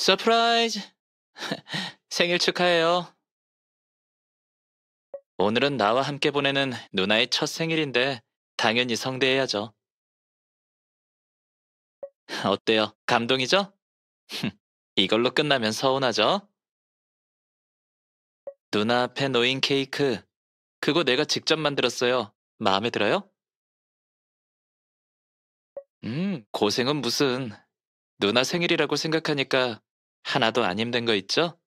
서프라이즈! 생일 축하해요. 오늘은 나와 함께 보내는 누나의 첫 생일인데 당연히 성대해야죠. 어때요? 감동이죠? 이걸로 끝나면 서운하죠? 누나 앞에 놓인 케이크, 그거 내가 직접 만들었어요. 마음에 들어요? 음, 고생은 무슨. 누나 생일이라고 생각하니까 하나도 안 힘든 거 있죠?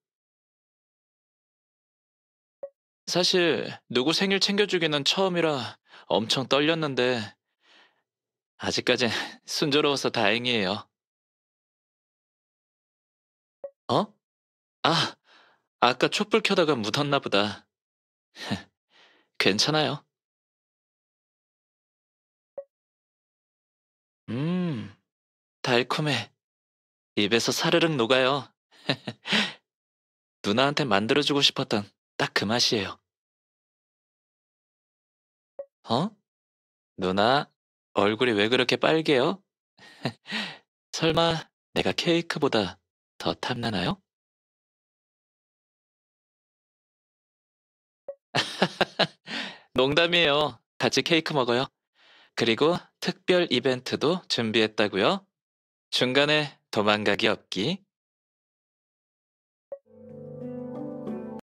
사실 누구 생일 챙겨주기는 처음이라 엄청 떨렸는데 아직까진 순조로워서 다행이에요. 어? 아, 아까 촛불 켜다가 묻었나 보다. 괜찮아요. 음, 달콤해. 입에서 사르륵 녹아요. 누나한테 만들어주고 싶었던 딱 그 맛이에요. 어? 누나, 얼굴이 왜 그렇게 빨개요? 설마 내가 케이크보다 더 탐나나요? 농담이에요. 같이 케이크 먹어요. 그리고 특별 이벤트도 준비했다고요. 중간에 도망가기 없기